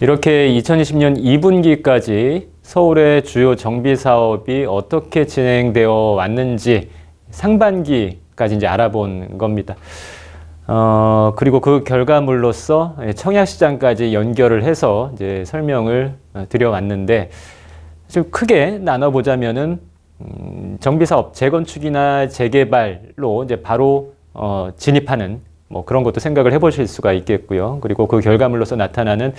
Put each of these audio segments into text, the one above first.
이렇게 2020년 2분기까지 서울의 주요 정비 사업이 어떻게 진행되어 왔는지 상반기까지 이제 알아본 겁니다. 어, 그리고 그 결과물로서 예, 청약시장까지 연결을 해서 이제 설명을 어, 드려왔는데, 지금 크게 나눠보자면은 음, 정비사업 재건축이나 재개발로 이제 바로 어, 진입하는 뭐 그런 것도 생각을 해보실 수가 있겠고요. 그리고 그 결과물로서 나타나는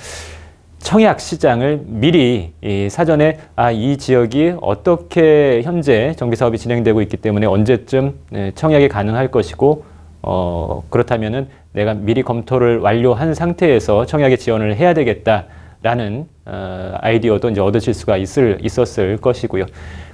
청약 시장을 미리 이 사전에 아, 이 지역이 어떻게 현재 정비 사업이 진행되고 있기 때문에 언제쯤 네, 청약이 가능할 것이고 어, 그렇다면은 내가 미리 검토를 완료한 상태에서 청약에 지원을 해야 되겠다라는 어, 아이디어도 이제 얻으실 수가 있을 있었을 것이고요.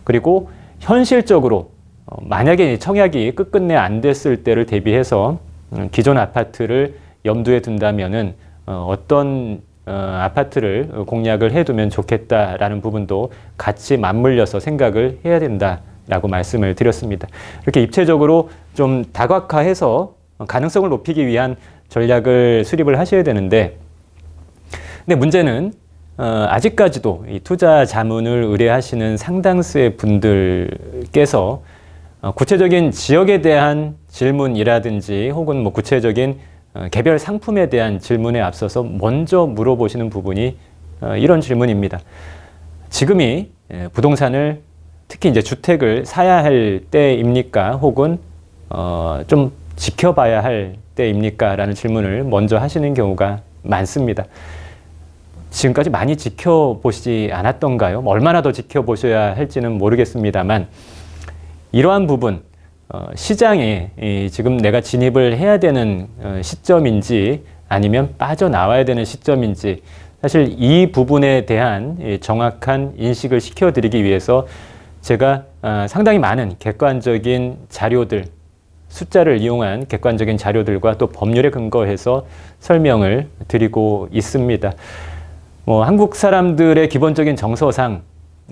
그리고 현실적으로 어, 만약에 청약이 끝끝내 안 됐을 때를 대비해서 음, 기존 아파트를 염두에 둔다면 어, 어떤 어, 아파트를 공략을 해두면 좋겠다라는 부분도 같이 맞물려서 생각을 해야 된다라고 말씀을 드렸습니다. 이렇게 입체적으로 좀 다각화해서 가능성을 높이기 위한 전략을 수립을 하셔야 되는데 근데 문제는 어, 아직까지도 이 투자 자문을 의뢰하시는 상당수의 분들께서 어, 구체적인 지역에 대한 질문이라든지 혹은 뭐 구체적인 어, 개별 상품에 대한 질문에 앞서서 먼저 물어보시는 부분이 어, 이런 질문입니다. 지금이 예, 부동산을 특히 이제 주택을 사야 할 때입니까? 혹은 어, 좀 지켜봐야 할 때입니까? 라는 질문을 먼저 하시는 경우가 많습니다. 지금까지 많이 지켜보시지 않았던가요? 뭐 얼마나 더 지켜보셔야 할지는 모르겠습니다만 이러한 부분 어, 시장에 지금 내가 진입을 해야 되는 어, 시점인지 아니면 빠져나와야 되는 시점인지 사실 이 부분에 대한 정확한 인식을 시켜드리기 위해서 제가 아, 상당히 많은 객관적인 자료들 숫자를 이용한 객관적인 자료들과 또 법률에 근거해서 설명을 드리고 있습니다. 뭐 한국 사람들의 기본적인 정서상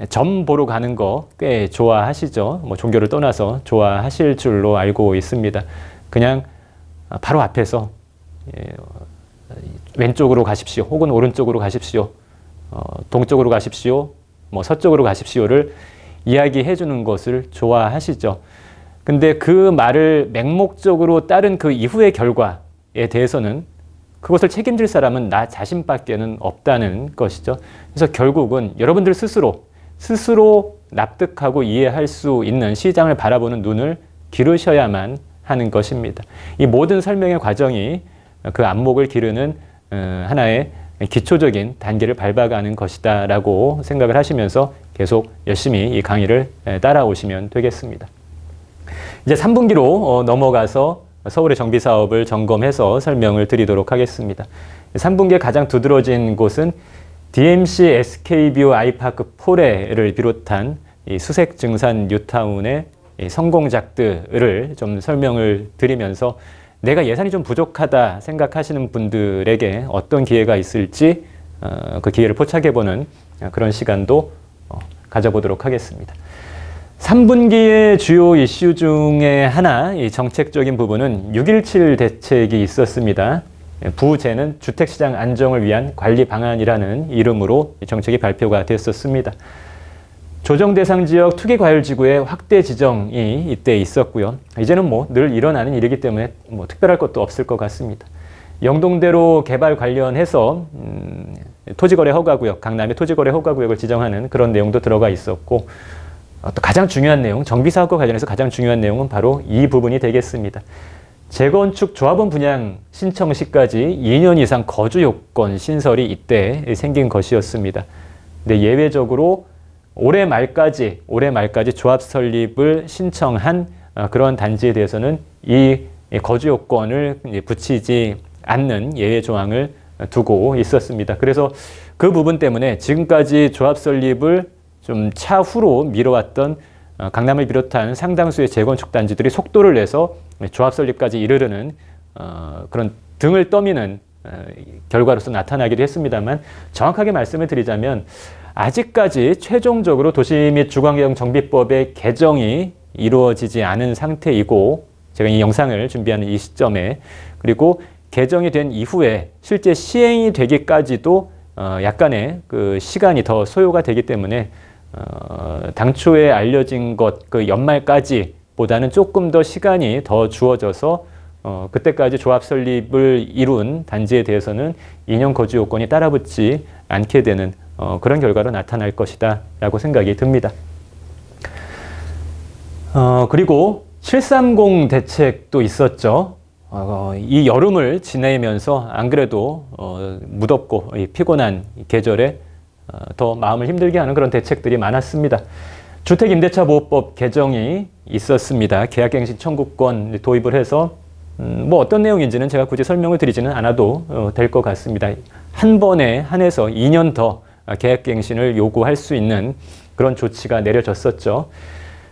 점 보러 가는 거 꽤 좋아하시죠. 뭐 종교를 떠나서 좋아하실 줄로 알고 있습니다. 그냥 바로 앞에서 예, 왼쪽으로 가십시오. 혹은 오른쪽으로 가십시오. 어, 동쪽으로 가십시오. 뭐 서쪽으로 가십시오를 이야기해 주는 것을 좋아하시죠. 근데 그 말을 맹목적으로 따른 그 이후의 결과에 대해서는 그것을 책임질 사람은 나 자신밖에는 없다는 것이죠. 그래서 결국은 여러분들 스스로 스스로 납득하고 이해할 수 있는 시장을 바라보는 눈을 기르셔야만 하는 것입니다. 이 모든 설명의 과정이 그 안목을 기르는 어, 하나의 기초적인 단계를 밟아가는 것이다 라고 생각을 하시면서 계속 열심히 이 강의를 따라오시면 되겠습니다. 이제 3분기로 어, 넘어가서 서울의 정비 사업을 점검해서 설명을 드리도록 하겠습니다. 3분기에 가장 두드러진 곳은 DMC SK뷰 아이파크 포레를 비롯한 수색 증산 뉴타운의 성공작들을 좀 설명을 드리면서 내가 예산이 좀 부족하다 생각하시는 분들에게 어떤 기회가 있을지 어, 그 기회를 포착해보는 그런 시간도 어, 가져보도록 하겠습니다. 3분기의 주요 이슈 중에 하나, 이 정책적인 부분은 6.17 대책이 있었습니다. 부재는 주택시장 안정을 위한 관리 방안이라는 이름으로 정책이 발표가 됐었습니다. 조정 대상 지역 투기 과열 지구의 확대 지정이 이때 있었고요. 이제는 뭐 늘 일어나는 일이기 때문에 뭐 특별할 것도 없을 것 같습니다. 영동대로 개발 관련해서 음, 토지거래 허가구역, 강남의 토지거래 허가구역을 지정하는 그런 내용도 들어가 있었고 또 가장 중요한 내용, 정비사업과 관련해서 가장 중요한 내용은 바로 이 부분이 되겠습니다. 재건축 조합원 분양 신청 시까지 2년 이상 거주 요건 신설이 이때 생긴 것이었습니다. 근데 예외적으로 올해 말까지 올해 말까지 조합 설립을 신청한 어, 그런 단지에 대해서는 이 거주 요건을 붙이지 않는 예외 조항을 두고 있었습니다. 그래서 그 부분 때문에 지금까지 조합 설립을 좀 차후로 미뤄왔던 어, 강남을 비롯한 상당수의 재건축 단지들이 속도를 내서 조합 설립까지 이르르는 어, 그런 등을 떠미는 어, 결과로서 나타나기도 했습니다만 정확하게 말씀을 드리자면 아직까지 최종적으로 도시 및주광환 정비법의 개정이 이루어지지 않은 상태이고 제가 이 영상을 준비하는 이 시점에 그리고 개정이 된 이후에 실제 시행이 되기까지도 약간의 그 시간이 더 소요가 되기 때문에 어, 당초에 알려진 것 그 연말까지 보다는 조금 더 시간이 더 주어져서 어, 그때까지 조합 설립을 이룬 단지에 대해서는 2년 거주 요건이 따라붙지 않게 되는 어, 그런 결과로 나타날 것이다 라고 생각이 듭니다. 어, 그리고 730 대책도 있었죠. 어, 이 여름을 지내면서 안 그래도 어, 무덥고 피곤한 계절에 어, 더 마음을 힘들게 하는 그런 대책들이 많았습니다. 주택임대차보호법 개정이 있었습니다. 계약갱신 청구권 도입을 해서 음, 뭐 어떤 내용인지는 제가 굳이 설명을 드리지는 않아도 어, 될것 같습니다. 한 번에 한해서 2년 더 계약갱신을 요구할 수 있는 그런 조치가 내려졌었죠.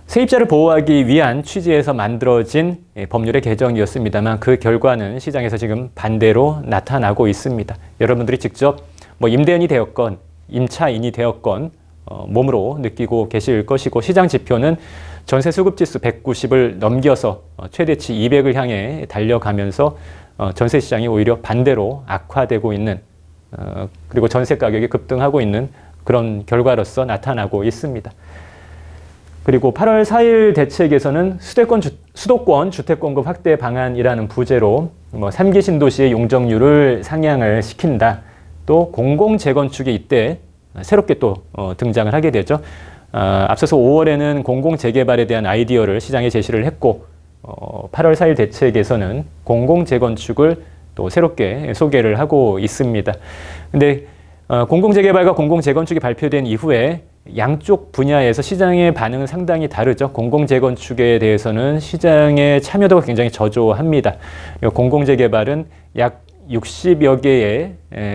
세입자를 보호하기 위한 취지에서 만들어진 예, 법률의 개정이었습니다만 그 결과는 시장에서 지금 반대로 나타나고 있습니다. 여러분들이 직접 뭐 임대인이 되었건 임차인이 되었건 어, 몸으로 느끼고 계실 것이고 시장 지표는 전세 수급지수 190을 넘겨서 어, 최대치 200을 향해 달려가면서 어, 전세 시장이 오히려 반대로 악화되고 있는 그리고 전세 가격이 급등하고 있는 그런 결과로서 나타나고 있습니다. 그리고 8월 4일 대책에서는 수도권, 주, 수도권 주택공급 확대 방안이라는 부제로 뭐 3기 신도시의 용적률을 상향을 시킨다. 또 공공 재건축이 이때 새롭게 또 어, 등장을 하게 되죠. 아, 앞서서 5월에는 공공 재개발에 대한 아이디어를 시장에 제시를 했고 8월 어, 4일 대책에서는 공공 재건축을 또 새롭게 소개를 하고 있습니다. 근데 어, 공공 재개발과 공공 재건축이 발표된 이후에 양쪽 분야에서 시장의 반응은 상당히 다르죠. 공공재건축에 대해서는 시장의 참여도가 굉장히 저조합니다. 공공재개발은 약 60여 개의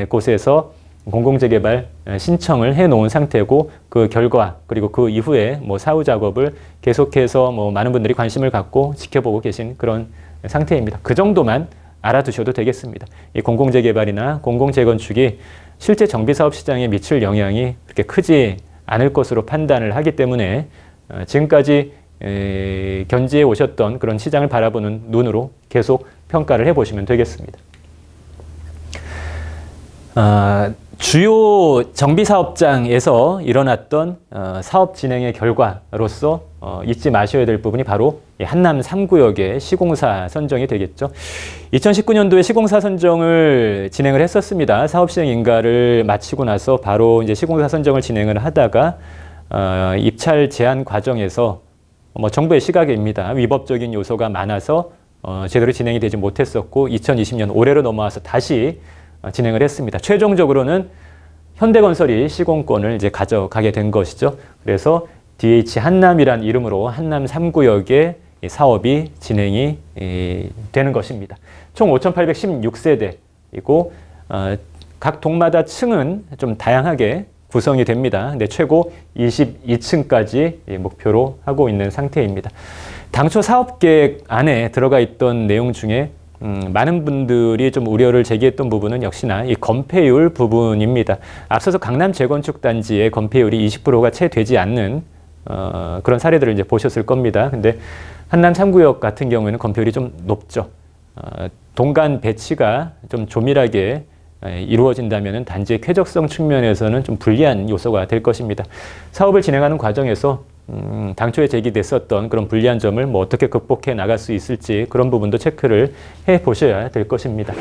곳에서 공공재개발 신청을 해 놓은 상태고 그 결과 그리고 그 이후에 뭐 사후 작업을 계속해서 뭐 많은 분들이 관심을 갖고 지켜보고 계신 그런 상태입니다. 그 정도만 알아두셔도 되겠습니다. 이 공공재개발이나 공공재건축이 실제 정비사업 시장에 미칠 영향이 그렇게 크지 않을 것으로 판단을 하기 때문에 어, 지금까지 견지해 오셨던 그런 시장을 바라보는 눈으로 계속 평가를 해보시면 되겠습니다. 어, 주요 정비 사업장에서 일어났던 어, 사업 진행의 결과로서 어, 잊지 마셔야 될 부분이 바로 한남 3구역의 시공사 선정이 되겠죠. 2019년도에 시공사 선정을 진행을 했었습니다. 사업 시행 인가를 마치고 나서 바로 이제 시공사 선정을 진행을 하다가 어, 입찰 제한 과정에서 뭐 정부의 시각입니다. 위법적인 요소가 많아서 어, 제대로 진행이 되지 못했었고 2020년 올해로 넘어와서 다시 어, 진행을 했습니다. 최종적으로는 현대건설이 시공권을 이제 가져가게 된 것이죠. 그래서 DH 한남이란 이름으로 한남 3구역에 사업이 진행이 되는 것입니다. 총 5,816세대이고 어, 각 동마다 층은 좀 다양하게 구성이 됩니다. 근데 최고 22층까지 목표로 하고 있는 상태입니다. 당초 사업 계획 안에 들어가 있던 내용 중에 음, 많은 분들이 좀 우려를 제기했던 부분은 역시나 이 건폐율 부분입니다. 앞서서 강남 재건축 단지의 건폐율이 20%가 채 되지 않는 어, 그런 사례들을 이제 보셨을 겁니다. 근데 한남 3구역 같은 경우에는 건폐율이 좀 높죠. 어, 동간 배치가 좀 조밀하게 이루어진다면 단지의 쾌적성 측면에서는 좀 불리한 요소가 될 것입니다. 사업을 진행하는 과정에서 음, 당초에 제기됐었던 그런 불리한 점을 뭐 어떻게 극복해 나갈 수 있을지 그런 부분도 체크를 해 보셔야 될 것입니다.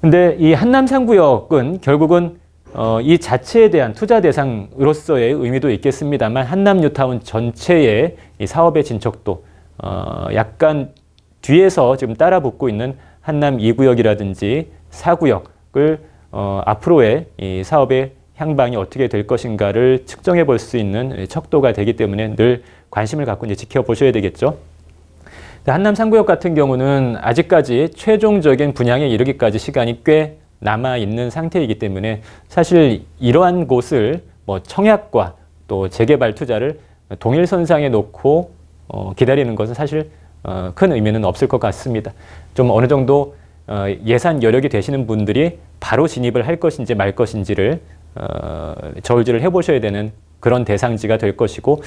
근데 이 한남상구역은 결국은 어, 이 자체에 대한 투자 대상으로서의 의미도 있겠습니다만 한남뉴타운 전체의 이 사업의 진척도 어, 약간 뒤에서 지금 따라 붙고 있는 한남 2구역이라든지 4구역을 어, 앞으로의 이 사업의 향방이 어떻게 될 것인가를 측정해 볼 수 있는 척도가 되기 때문에 늘 관심을 갖고 이제 지켜보셔야 되겠죠. 한남 상구역 같은 경우는 아직까지 최종적인 분양에 이르기까지 시간이 꽤 남아 있는 상태이기 때문에 사실 이러한 곳을 뭐 청약과 또 재개발 투자를 동일선상에 놓고 어, 기다리는 것은 사실 어, 큰 의미는 없을 것 같습니다. 좀 어느 정도 어, 예산 여력이 되시는 분들이 바로 진입을 할 것인지 말 것인지를 어, 저울질을 해보셔야 되는 그런 대상지가 될 것이고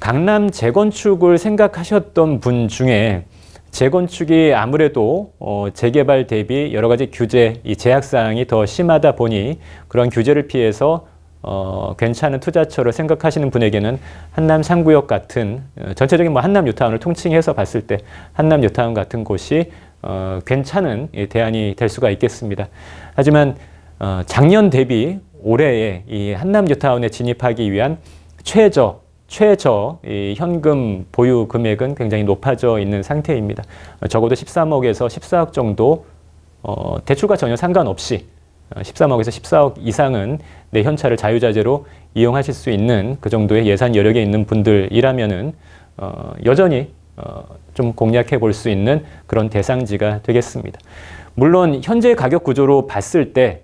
강남 재건축을 생각하셨던 분 중에 재건축이 아무래도 어, 재개발 대비 여러 가지 규제, 이 제약사항이 더 심하다 보니 그런 규제를 피해서 어, 괜찮은 투자처로 생각하시는 분에게는 한남 상구역 같은 어, 전체적인 뭐 한남 유타운을 통칭해서 봤을 때 한남 유타운 같은 곳이 어, 괜찮은 예, 대안이 될 수가 있겠습니다. 하지만 어, 작년 대비 올해에 이 한남뉴타운에 진입하기 위한 최저 최저 현금 보유 금액은 굉장히 높아져 있는 상태입니다. 어, 적어도 13억에서 14억 정도 어, 대출과 전혀 상관없이 13억에서 어, 14억 이상은 내 현찰을 자유자재로 이용하실 수 있는 그 정도의 예산 여력에 있는 분들이라면은 어, 여전히 어, 좀 공략해 볼 수 있는 그런 대상지가 되겠습니다. 물론 현재 가격 구조로 봤을 때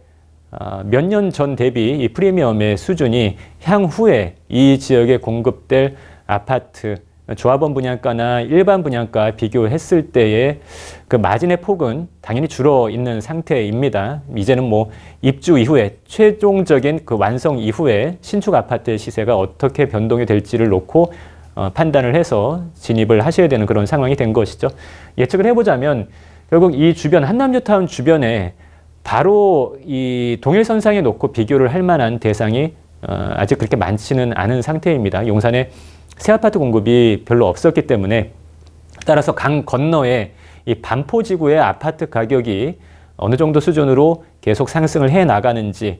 아, 몇년 전 대비 이 프리미엄의 수준이 향후에 이 지역에 공급될 아파트 조합원 분양가나 일반 분양가 비교했을 때의 그 마진의 폭은 당연히 줄어 있는 상태입니다. 이제는 뭐 입주 이후에 최종적인 그 완성 이후에 신축 아파트의 시세가 어떻게 변동이 될지를 놓고 어, 판단을 해서 진입을 하셔야 되는 그런 상황이 된 것이죠. 예측을 해보자면 결국 이 주변 한남뉴타운 주변에 바로 이 동일선상에 놓고 비교를 할 만한 대상이 어, 아직 그렇게 많지는 않은 상태입니다. 용산에 새 아파트 공급이 별로 없었기 때문에 따라서 강 건너에 이 반포지구의 아파트 가격이 어느 정도 수준으로 계속 상승을 해 나가는지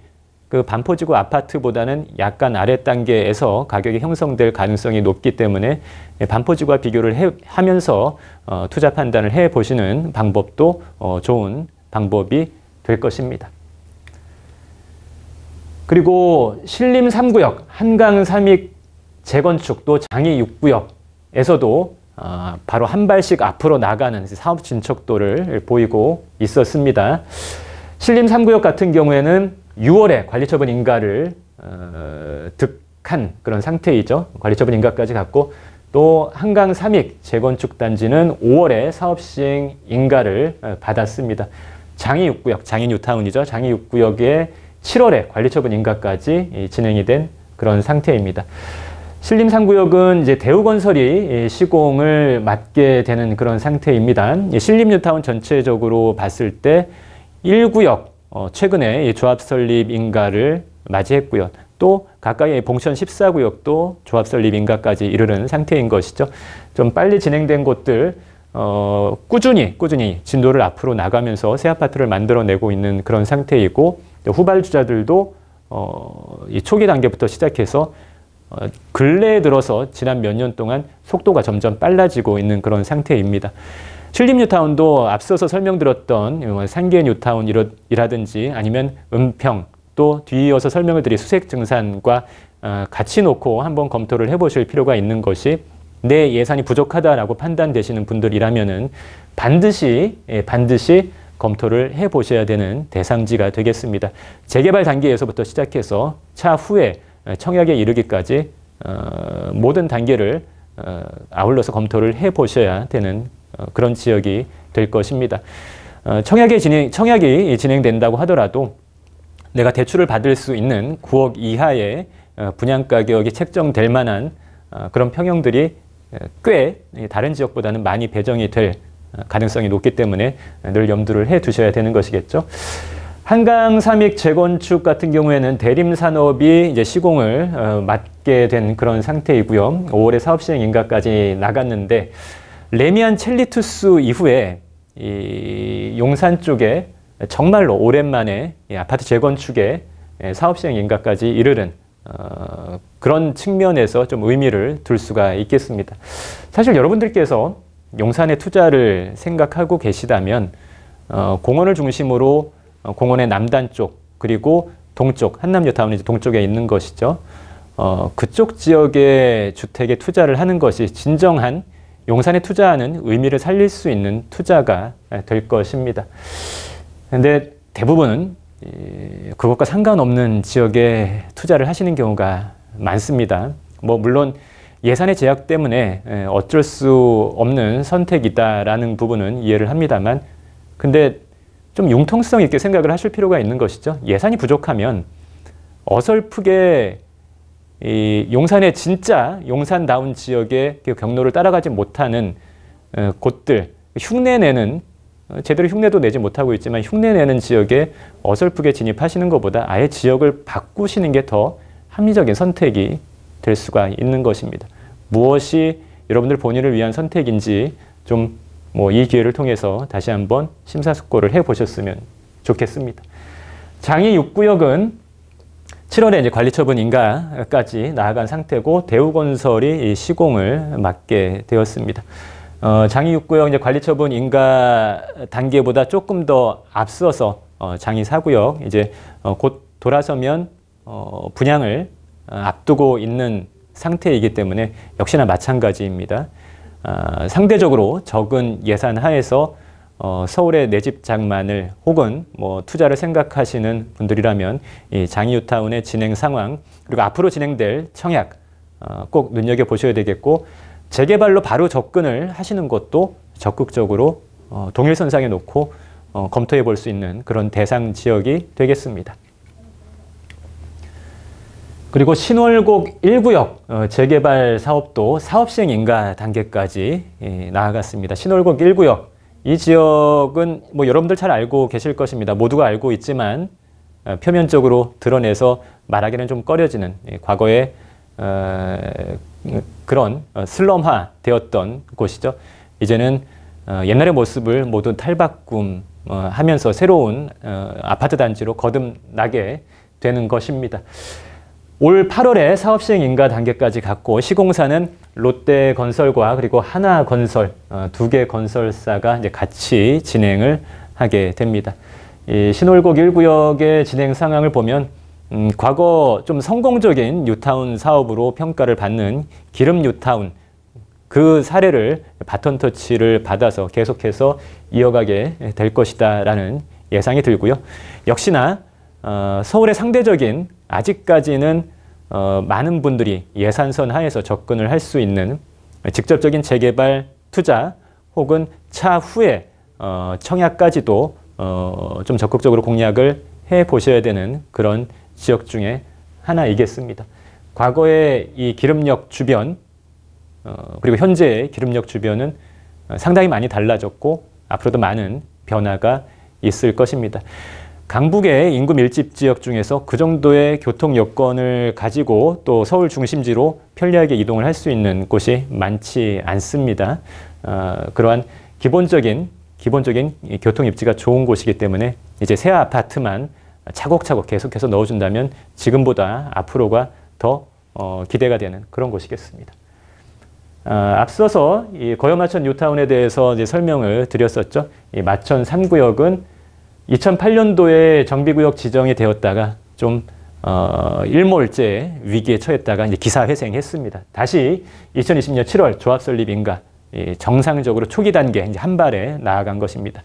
그 반포지구 아파트보다는 약간 아래 단계에서 가격이 형성될 가능성이 높기 때문에 반포지구와 비교를 해, 하면서 어, 투자 판단을 해 보시는 방법도 어, 좋은 방법이 될 것입니다. 그리고 신림 3구역, 한강 3익 재건축 또 장이 6구역에서도 아, 바로 한 발씩 앞으로 나가는 사업 진척도를 보이고 있었습니다. 신림 3구역 같은 경우에는 6월에 관리처분 인가를 어, 득한 그런 상태이죠. 관리처분 인가까지 갔고 또 한강 3익 재건축 단지는 5월에 사업 시행 인가를 어, 받았습니다. 장이 6구역, 장이 뉴타운이죠. 장이 6구역에 7월에 관리처분 인가까지 진행이 된 그런 상태입니다. 신림 3구역은 이제 대우건설이 시공을 맡게 되는 그런 상태입니다. 신림 뉴타운 전체적으로 봤을 때 1구역 어, 최근에 조합 설립 인가를 맞이했고요. 또 가까이 봉천 14구역도 조합 설립 인가까지 이르는 상태인 것이죠. 좀 빨리 진행된 곳들 어, 꾸준히 꾸준히 진도를 앞으로 나가면서 새 아파트를 만들어내고 있는 그런 상태이고 후발주자들도 어, 이 초기 단계부터 시작해서 어, 근래에 들어서 지난 몇 년 동안 속도가 점점 빨라지고 있는 그런 상태입니다. 칠림 뉴타운도 앞서서 설명드렸던 뭐 상계 뉴타운이라든지 아니면 은평 또 뒤이어서 설명을 드린 수색 증산과 어, 같이 놓고 한번 검토를 해보실 필요가 있는 것이 내 예산이 부족하다라고 판단되시는 분들이라면은 반드시 예, 반드시 검토를 해 보셔야 되는 대상지가 되겠습니다. 재개발 단계에서부터 시작해서 차후에 예, 청약에 이르기까지 어, 모든 단계를 어, 아울러서 검토를 해 보셔야 되는 어, 그런 지역이 될 것입니다. 어, 청약이 진행 청약이 진행된다고 하더라도 내가 대출을 받을 수 있는 9억 이하의 어, 분양 가격이 책정될 만한 어, 그런 평형들이 꽤 다른 지역보다는 많이 배정이 될 어, 가능성이 높기 때문에 늘 염두를 해 두셔야 되는 것이겠죠. 한강 삼익 재건축 같은 경우에는 대림 산업이 이제 시공을 어, 맡게 된 그런 상태이고요. 5월에 사업 시행 인가까지 나갔는데 레미안 첼리투스 이후에 이 용산 쪽에 정말로 오랜만에 아파트 재건축에 사업 시행 인가까지 이르는 어, 그런 측면에서 좀 의미를 둘 수가 있겠습니다. 사실 여러분들께서 용산의 투자를 생각하고 계시다면 어, 공원을 중심으로 어, 공원의 남단 쪽 그리고 동쪽 한남뉴타운이 동쪽에 있는 것이죠. 어, 그쪽 지역의 주택에 투자를 하는 것이 진정한 용산에 투자하는 의미를 살릴 수 있는 투자가 될 것입니다. 근데 대부분은 예, 그것과 상관없는 지역에 투자를 하시는 경우가 많습니다. 뭐 물론 예산의 제약 때문에 예, 어쩔 수 없는 선택이다라는 부분은 이해를 합니다만 근데 좀 융통성 있게 생각을 하실 필요가 있는 것이죠. 예산이 부족하면 어설프게 용산의 진짜 용산다운 지역의 그 경로를 따라가지 못하는 어, 곳들 흉내내는 어, 제대로 흉내도 내지 못하고 있지만 흉내 내는 지역에 어설프게 진입하시는 것보다 아예 지역을 바꾸시는 게 더 합리적인 선택이 될 수가 있는 것입니다. 무엇이 여러분들 본인을 위한 선택인지 좀뭐이 기회를 통해서 다시 한번 심사숙고를 해보셨으면 좋겠습니다. 장이 6구역은 7월에 이제 관리처분 인가까지 나아간 상태고 대우건설이 시공을 맡게 되었습니다. 어, 장이 6구역 이제 관리처분 인가 단계보다 조금 더 앞서서 어, 장이 4구역 이제 어, 곧 돌아서면 어, 분양을 어, 앞두고 있는 상태이기 때문에 역시나 마찬가지입니다. 어, 상대적으로 적은 예산 하에서 어, 서울의 내집 장만을 혹은 뭐 투자를 생각하시는 분들이라면 이 장이유타운의 진행 상황 그리고 앞으로 진행될 청약 어, 꼭 눈여겨 보셔야 되겠고 재개발로 바로 접근을 하시는 것도 적극적으로 어, 동일선상에 놓고 어, 검토해 볼 수 있는 그런 대상 지역이 되겠습니다. 그리고 신월곡 1구역 어, 재개발 사업도 사업시행 인가 단계까지 예, 나아갔습니다. 신월곡 1구역 이 지역은 뭐 여러분들 잘 알고 계실 것입니다. 모두가 알고 있지만 어, 표면적으로 드러내서 말하기는 좀 꺼려지는 예, 과거에 어, 그런 어, 슬럼화 되었던 곳이죠. 이제는 어, 옛날의 모습을 모두 탈바꿈 어, 하면서 새로운 아파트 단지로 거듭나게 되는 것입니다. 올 8월에 사업 시행 인가 단계까지 갔고 시공사는 롯데건설과 그리고 하나건설 두 개 건설사가 이제 같이 진행을 하게 됩니다. 신월곡 1구역의 진행 상황을 보면 음, 과거 좀 성공적인 뉴타운 사업으로 평가를 받는 기름 뉴타운 그 사례를 바톤 터치를 받아서 계속해서 이어가게 될 것이다라는 예상이 들고요. 역시나 어, 서울의 상대적인 아직까지는 어, 많은 분들이 예산선 하에서 접근을 할 수 있는 직접적인 재개발 투자 혹은 차후에 어, 청약까지도 어, 좀 적극적으로 공략을 해 보셔야 되는 그런 지역 중에 하나이겠습니다. 과거에 이 기름역 주변 어, 그리고 현재의 기름역 주변은 어, 상당히 많이 달라졌고 앞으로도 많은 변화가 있을 것입니다. 강북의 인구 밀집 지역 중에서 그 정도의 교통 여건을 가지고 또 서울 중심지로 편리하게 이동을 할 수 있는 곳이 많지 않습니다. 어, 그러한 기본적인 기본적인 교통 입지가 좋은 곳이기 때문에 이제 새 아파트만 차곡차곡 계속해서 넣어준다면 지금보다 앞으로가 더 어, 기대가 되는 그런 곳이겠습니다. 아, 앞서서 거여 마천 뉴타운에 대해서 설명을 드렸었죠. 마천 3구역은 2008년도에 정비구역 지정이 되었다가 좀 어, 일몰제 위기에 처했다가 이제 기사회생했습니다. 다시 2020년 7월 조합 설립 인가 정상적으로 초기 단계 한 발에 나아간 것입니다.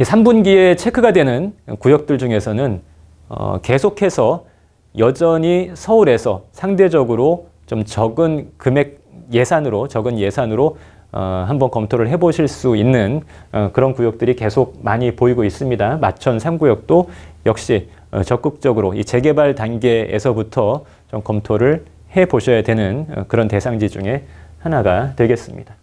이 3분기에 체크가 되는 구역들 중에서는 어, 계속해서 여전히 서울에서 상대적으로 좀 적은 금액 예산으로 적은 예산으로 어, 한번 검토를 해보실 수 있는 어, 그런 구역들이 계속 많이 보이고 있습니다. 마천 3구역도 역시 어, 적극적으로 이 재개발 단계에서부터 좀 검토를 해보셔야 되는 어, 그런 대상지 중에 하나가 되겠습니다.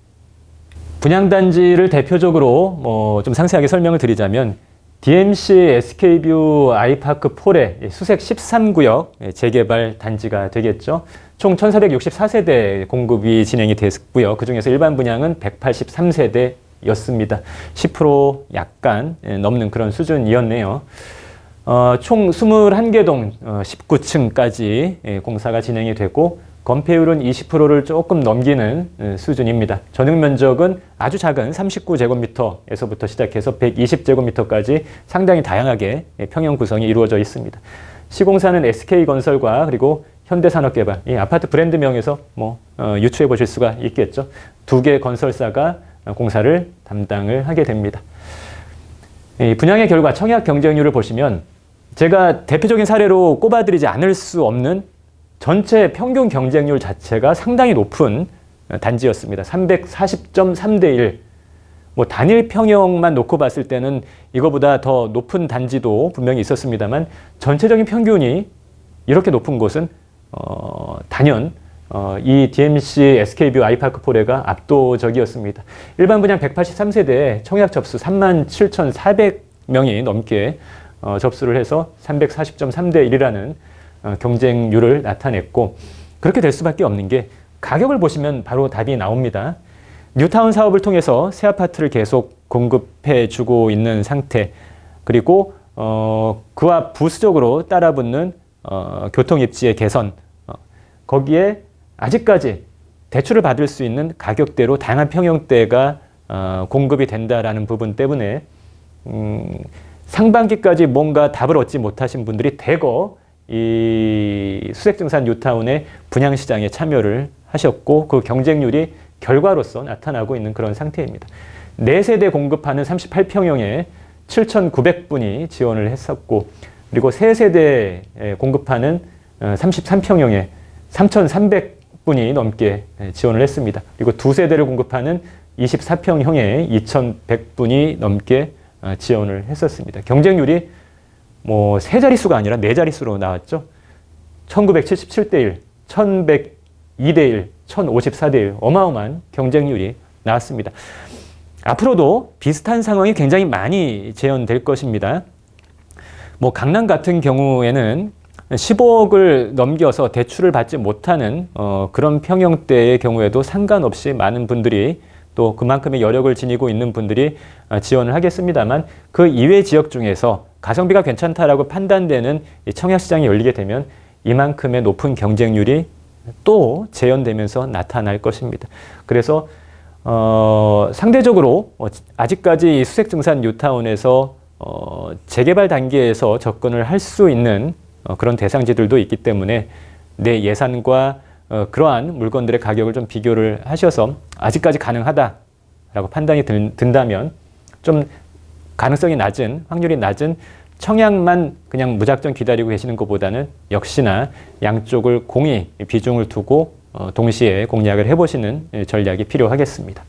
분양단지를 대표적으로 뭐좀 상세하게 설명을 드리자면 DMC SK뷰 아이파크 폴의 수색 13구역 예, 재개발 단지가 되겠죠. 총 1,464세대 공급이 진행이 됐고요. 그중에서 일반 분양은 183세대였습니다. 10% 약간 예, 넘는 그런 수준이었네요. 어, 총 21개 동 19층까지 어, 예, 공사가 진행이 되고 건폐율은 20%를 조금 넘기는 예, 수준입니다. 전용 면적은 아주 작은 39제곱미터에서부터 시작해서 120제곱미터까지 상당히 다양하게 예, 평형 구성이 이루어져 있습니다. 시공사는 SK건설과 그리고 현대산업개발, 이 아파트 브랜드명에서 뭐 어, 유추해 보실 수가 있겠죠. 두 개 건설사가 공사를 담당을 하게 됩니다. 분양의 결과 청약 경쟁률을 보시면 제가 대표적인 사례로 꼽아드리지 않을 수 없는 전체 평균 경쟁률 자체가 상당히 높은 단지였습니다. 340.3 대 1. 뭐 단일 평형만 놓고 봤을 때는 이거보다 더 높은 단지도 분명히 있었습니다만 전체적인 평균이 이렇게 높은 곳은 어, 단연 어, 이 DMC SK뷰 아이파크 포레가 압도적이었습니다. 일반 분양 183세대에 청약 접수 37,400명이 넘게 어, 접수를 해서 340.3 대 1이라는 어, 경쟁률을 나타냈고 그렇게 될 수밖에 없는 게 가격을 보시면 바로 답이 나옵니다. 뉴타운 사업을 통해서 새 아파트를 계속 공급해 주고 있는 상태 그리고 어, 그와 부수적으로 따라붙는 어, 교통 입지의 개선 어, 거기에 아직까지 대출을 받을 수 있는 가격대로 다양한 평형대가 어, 공급이 된다라는 부분 때문에 음, 상반기까지 뭔가 답을 얻지 못하신 분들이 대거 이 수색증산 뉴타운의 분양시장에 참여를 하셨고 그 경쟁률이 결과로서 나타나고 있는 그런 상태입니다. 4세대 공급하는 38평형에 7,900분이 지원을 했었고 그리고 3세대 공급하는 33평형에 어, 3,300분이 넘게 지원을 했습니다. 그리고 2세대를 공급하는 24평형에 2,100분이 넘게 어, 지원을 했었습니다. 경쟁률이 뭐세 자릿수가 아니라 네 자릿수로 나왔죠. 1977대 1, 1102대 1, 1054대 1 어마어마한 경쟁률이 나왔습니다. 앞으로도 비슷한 상황이 굉장히 많이 재현될 것입니다. 뭐 강남 같은 경우에는 10억을 넘겨서 대출을 받지 못하는 어, 그런 평형대의 경우에도 상관없이 많은 분들이 또 그만큼의 여력을 지니고 있는 분들이 아, 지원을 하겠습니다만 그 이외 지역 중에서 가성비가 괜찮다라고 판단되는 청약 시장이 열리게 되면 이만큼의 높은 경쟁률이 또 재현되면서 나타날 것입니다. 그래서 어, 상대적으로 어, 아직까지 수색 증산 뉴타운에서 어, 재개발 단계에서 접근을 할 수 있는 어, 그런 대상지들도 있기 때문에 내 예산과 어, 그러한 물건들의 가격을 좀 비교를 하셔서 아직까지 가능하다라고 판단이 든, 든다면 좀 가능성이 낮은, 확률이 낮은 청약만 그냥 무작정 기다리고 계시는 것보다는 역시나 양쪽을 공히 비중을 두고 어, 동시에 공략을 해보시는 예, 전략이 필요하겠습니다.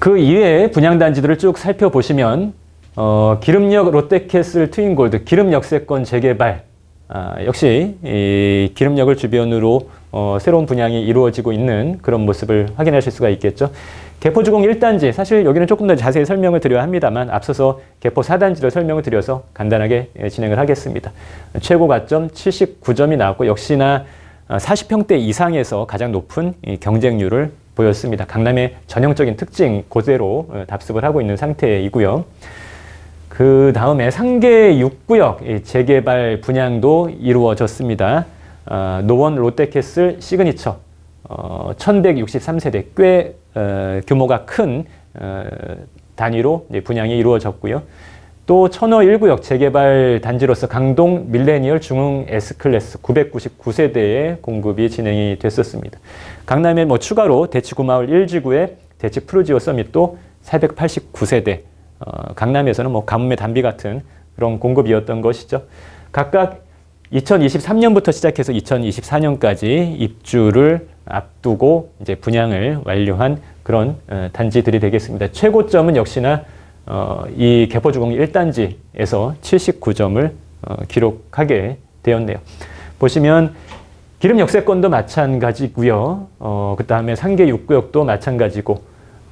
그 이외에 분양단지들을 쭉 살펴보시면 어, 기름역 롯데캐슬 트윈골드 기름 역세권 재개발 아, 역시 이 기름역을 주변으로 어, 새로운 분양이 이루어지고 있는 그런 모습을 확인하실 수가 있겠죠. 개포주공 1단지, 사실 여기는 조금 더 자세히 설명을 드려야 합니다만 앞서서 개포 4단지를 설명을 드려서 간단하게 예, 진행을 하겠습니다. 최고 가점 79점이 나왔고 역시나 40평대 어, 이상에서 가장 높은 경쟁률을 보였습니다. 강남의 전형적인 특징 고대로 어, 답습을 하고 있는 상태이고요. 그 다음에 상계 6구역 재개발 분양도 이루어졌습니다. 어, 노원 롯데캐슬 시그니처 어, 1163세대 꽤 어, 규모가 큰 어, 단위로 분양이 이루어졌고요. 또 천호 1구역 재개발 단지로서 강동 밀레니얼 중흥 S클래스 999세대의 공급이 진행이 됐었습니다. 강남에 뭐 추가로 대치구마을 1지구에 대치 프루지오 서밋도 489세대 어, 강남에서는 뭐 가뭄의 단비 같은 그런 공급이었던 것이죠. 각각 2023년부터 시작해서 2024년까지 입주를 앞두고 이제 분양을 완료한 그런 어, 단지들이 되겠습니다. 최고점은 역시나 어, 이 개포주공 1단지에서 79점을 어, 기록하게 되었네요. 보시면 기름 역세권도 마찬가지고요. 그 다음에 상계 육구역도 마찬가지고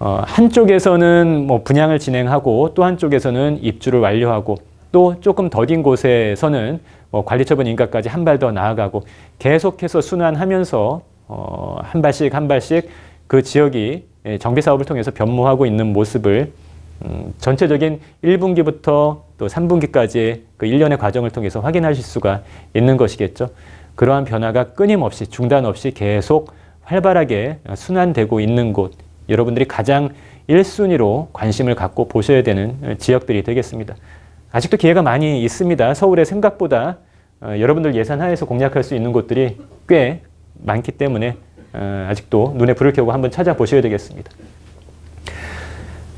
어, 한쪽에서는 뭐 분양을 진행하고 또 한쪽에서는 입주를 완료하고 또 조금 더딘 곳에서는 뭐 관리처분 인가까지 한 발 더 나아가고 계속해서 순환하면서 어, 한 발씩 한 발씩 그 지역이 예, 정비 사업을 통해서 변모하고 있는 모습을 음, 전체적인 1분기부터 또 3분기까지의 그 1년의 과정을 통해서 확인하실 수가 있는 것이겠죠. 그러한 변화가 끊임없이 중단 없이 계속 활발하게 순환되고 있는 곳 여러분들이 가장 1순위로 관심을 갖고 보셔야 되는 어, 지역들이 되겠습니다. 아직도 기회가 많이 있습니다. 서울에 생각보다 어, 여러분들 예산 하에서 공략할 수 있는 곳들이 꽤 많기 때문에 어, 아직도 눈에 불을 켜고 한번 찾아보셔야 되겠습니다.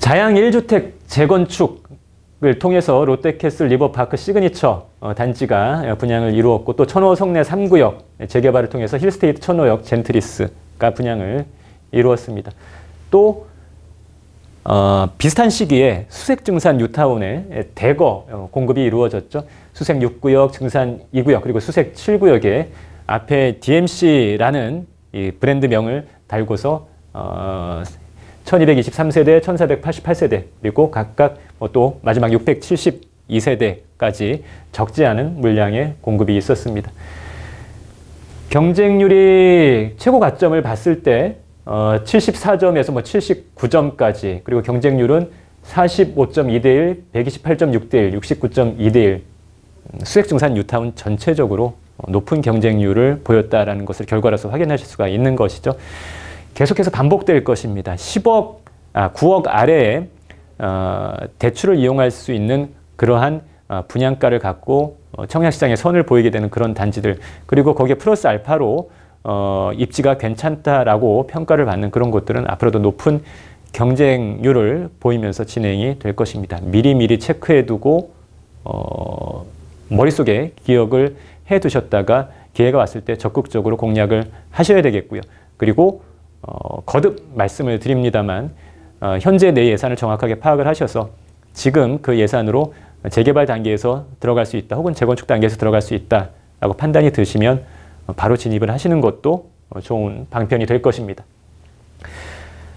자양 1주택 재건축을 통해서 롯데캐슬 리버파크 시그니처 단지가 분양을 이루었고 또 천호성내 3구역 재개발을 통해서 힐스테이트 천호역 젠트리스가 분양을 이루었습니다. 또 어, 비슷한 시기에 수색 증산 유타운에 대거 어, 공급이 이루어졌죠. 수색 6구역, 증산 2구역, 그리고 수색 7구역에 앞에 DMC라는 브랜드명을 달고서 어, 1223세대, 1488세대, 그리고 각각 뭐또 마지막 672세대까지 적지 않은 물량의 공급이 있었습니다. 경쟁률이 최고 가점을 봤을 때 어, 74점에서 뭐 79점까지 그리고 경쟁률은 45.2대 1, 128.6대 1, 69.2대 1. 수액증산 유타운 전체적으로 높은 경쟁률을 보였다는 것을 결과로서 확인하실 수가 있는 것이죠. 계속해서 반복될 것입니다. 10억, 아, 9억 아래에 어, 대출을 이용할 수 있는 그러한 어, 분양가를 갖고 어, 청약시장에 선을 보이게 되는 그런 단지들 그리고 거기에 플러스 알파로 어, 입지가 괜찮다라고 평가를 받는 그런 곳들은 앞으로도 높은 경쟁률을 보이면서 진행이 될 것입니다. 미리미리 체크해두고 어, 머릿속에 기억을 해두셨다가 기회가 왔을 때 적극적으로 공략을 하셔야 되겠고요. 그리고 어, 거듭 말씀을 드립니다만 어, 현재 내 예산을 정확하게 파악을 하셔서 지금 그 예산으로 재개발 단계에서 들어갈 수 있다 혹은 재건축 단계에서 들어갈 수 있다라고 판단이 드시면 바로 진입을 하시는 것도 좋은 방편이 될 것입니다.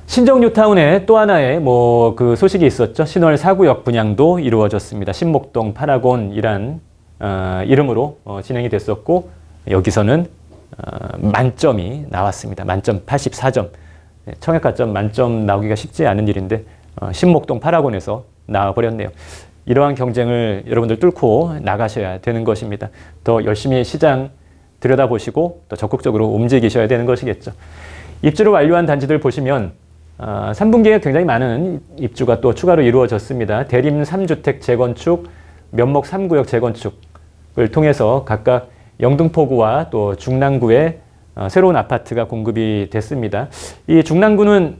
신정 뉴타운에 또 하나의 뭐 그 소식이 있었죠. 신월 사구역 분양도 이루어졌습니다. 신목동 파라곤이란 어, 이름으로 어, 진행이 됐었고 여기서는 어, 만점이 나왔습니다. 만점 84점. 청약가점 만점 나오기가 쉽지 않은 일인데 어, 신목동 파라곤에서 나와버렸네요. 이러한 경쟁을 여러분들 뚫고 나가셔야 되는 것입니다. 더 열심히 시장 들여다보시고 또 적극적으로 움직이셔야 되는 것이겠죠. 입주를 완료한 단지들 보시면 3분기에 아, 굉장히 많은 입주가 또 추가로 이루어졌습니다. 대림 3주택 재건축, 면목 3구역 재건축을 통해서 각각 영등포구와 또 중랑구에 어, 새로운 아파트가 공급이 됐습니다. 이 중랑구는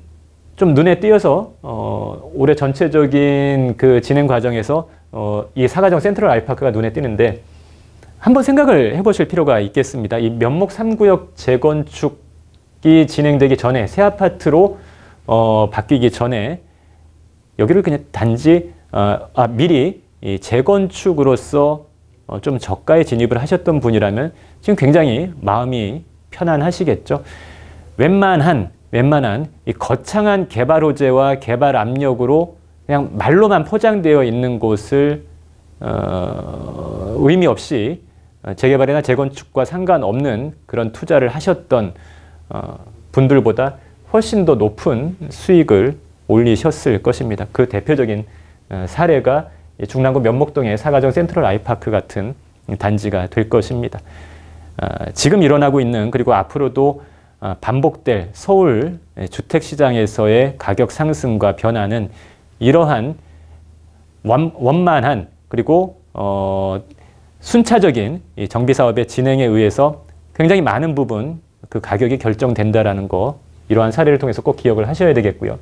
좀 눈에 띄어서 어, 올해 전체적인 그 진행 과정에서 어, 이 사가정 센트럴 알파크가 눈에 띄는데 한번 생각을 해보실 필요가 있겠습니다. 이 면목 3구역 재건축이 진행되기 전에 새 아파트로 어, 바뀌기 전에 여기를 그냥 단지 어, 아, 미리 재건축으로서 어, 좀 저가에 진입을 하셨던 분이라면 지금 굉장히 마음이 편안하시겠죠. 웬만한 웬만한 거창한 개발 호재와 개발 압력으로 그냥 말로만 포장되어 있는 곳을 어, 의미 없이 어, 재개발이나 재건축과 상관없는 그런 투자를 하셨던 어, 분들보다 훨씬 더 높은 수익을 올리셨을 것입니다. 그 대표적인 어, 사례가 중랑구 면목동의 사가정 센트럴 아이파크 같은 단지가 될 것입니다. 지금 일어나고 있는 그리고 앞으로도 반복될 서울 주택시장에서의 가격 상승과 변화는 이러한 완, 만한 그리고 어, 순차적인 정비 사업의 진행에 의해서 굉장히 많은 부분 그 가격이 결정된다라는 거 이러한 사례를 통해서 꼭 기억을 하셔야 되겠고요.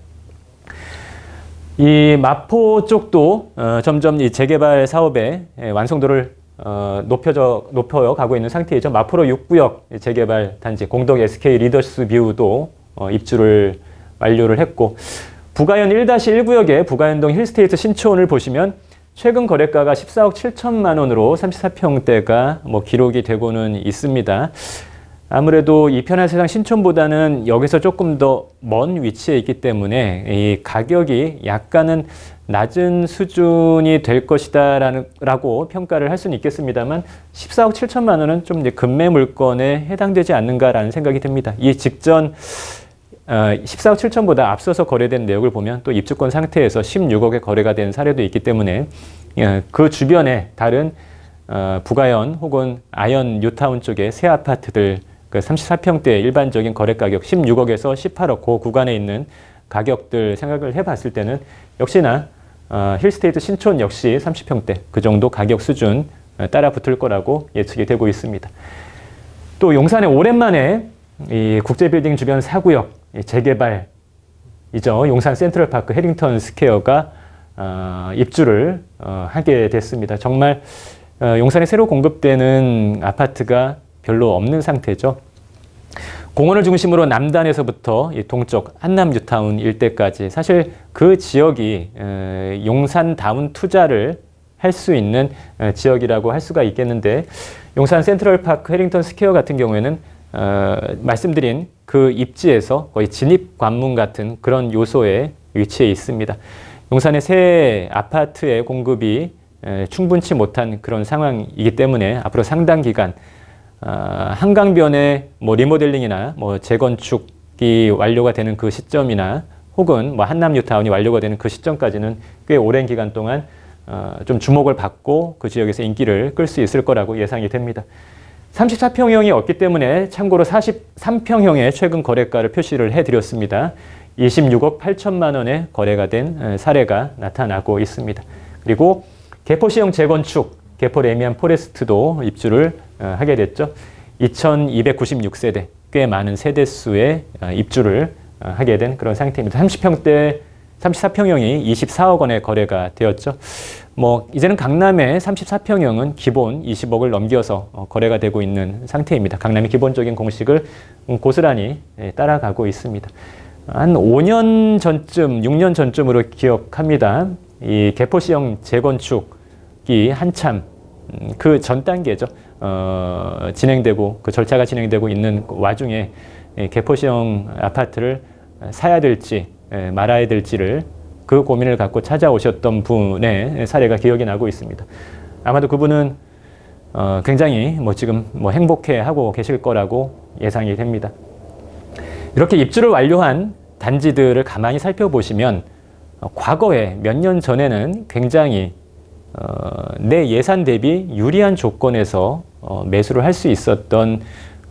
이 마포 쪽도 어, 점점 이 재개발 사업의 예, 완성도를 어, 높여져 높여 가고 있는 상태이죠. 마포로 6구역 재개발 단지 공덕 SK 리더스 뷰도 어, 입주를 완료를 했고 부가현 1-1구역의 부가현동 힐스테이트 신촌을 보시면 최근 거래가가 14억 7천만 원으로 34평대가 뭐 기록이 되고는 있습니다. 아무래도 이 편한 세상 신촌보다는 여기서 조금 더 먼 위치에 있기 때문에 이 가격이 약간은 낮은 수준이 될 것이다라고 평가를 할 수는 있겠습니다만 14억 7천만 원은 좀 이제 금매 물건에 해당되지 않는가라는 생각이 듭니다. 이 직전 14억 어, 7천보다 앞서서 거래된 내역을 보면 또 입주권 상태에서 16억에 거래가 된 사례도 있기 때문에 예, 그 주변에 다른 어, 부가연 혹은 아연 뉴타운 쪽의 새 아파트들 그 34평대 일반적인 거래 가격 16억에서 18억 그 구간에 있는 가격들 생각을 해봤을 때는 역시나 어, 힐스테이트 신촌 역시 30평대 그 정도 가격 수준 따라 붙을 거라고 예측이 되고 있습니다. 또 용산에 오랜만에 이 국제빌딩 주변 사구역 재개발이죠. 용산 센트럴파크 해링턴 스퀘어가 어, 입주를 어, 하게 됐습니다. 정말 어, 용산에 새로 공급되는 아파트가 별로 없는 상태죠. 공원을 중심으로 남단에서부터 동쪽 한남뉴타운 일대까지 사실 그 지역이 용산다운 투자를 할 수 있는 지역이라고 할 수가 있겠는데 용산 센트럴파크 해링턴 스퀘어 같은 경우에는 어, 말씀드린 그 입지에서 거의 진입 관문 같은 그런 요소에 위치해 있습니다. 용산의 새 아파트의 공급이 충분치 못한 그런 상황이기 때문에 앞으로 상당 기간 어, 한강변의 뭐 리모델링이나 뭐 재건축이 완료가 되는 그 시점이나 혹은 뭐 한남뉴타운이 완료가 되는 그 시점까지는 꽤 오랜 기간 동안 어, 좀 주목을 받고 그 지역에서 인기를 끌 수 있을 거라고 예상이 됩니다. 34평형이 없기 때문에 참고로 43평형의 최근 거래가를 표시를 해드렸습니다. 26억 8천만 원의 거래가 된 사례가 나타나고 있습니다. 그리고 개포시형 재건축, 개포 레미안 포레스트도 입주를 하게 됐죠. 2296세대, 꽤 많은 세대수의 아, 입주를 아, 하게 된 그런 상태입니다. 30평대, 34평형이 24억 원의 거래가 되었죠. 뭐 이제는 강남의 34평형은 기본 20억을 넘겨서 어, 거래가 되고 있는 상태입니다. 강남의 기본적인 공식을 음, 고스란히 예, 따라가고 있습니다. 한 5년 전쯤, 6년 전쯤으로 기억합니다. 이 개포시형 재건축이 한참 음, 그전 단계죠. 어, 진행되고 그 절차가 진행되고 있는 그 와중에 예, 개포시형 아파트를 사야 될지 예, 말아야 될지를 그 고민을 갖고 찾아오셨던 분의 사례가 기억이 나고 있습니다. 아마도 그분은 어, 굉장히 뭐 지금 뭐 행복해하고 계실 거라고 예상이 됩니다. 이렇게 입주를 완료한 단지들을 가만히 살펴보시면 어, 과거에 몇 년 전에는 굉장히 어, 내 예산 대비 유리한 조건에서 어, 매수를 할 수 있었던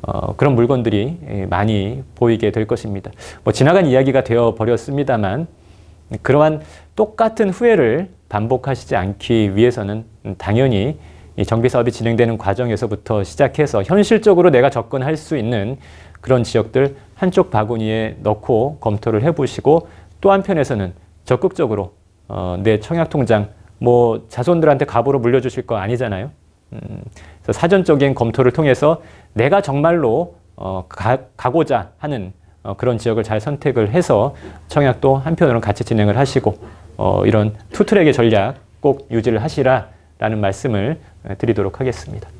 어, 그런 물건들이 예, 많이 보이게 될 것입니다. 뭐 지나간 이야기가 되어 버렸습니다만 그러한 똑같은 후회를 반복하시지 않기 위해서는 당연히 정비 사업이 진행되는 과정에서부터 시작해서 현실적으로 내가 접근할 수 있는 그런 지역들 한쪽 바구니에 넣고 검토를 해보시고 또 한편에서는 적극적으로 어, 내 청약통장 뭐 자손들한테 갑으로 물려주실 거 아니잖아요. 음, 사전적인 검토를 통해서 내가 정말로 어, 가, 가고자 하는 어, 그런 지역을 잘 선택을 해서 청약도 한편으로 같이 진행을 하시고 어, 이런 투트랙의 전략 꼭 유지를 하시라라는 말씀을 드리도록 하겠습니다.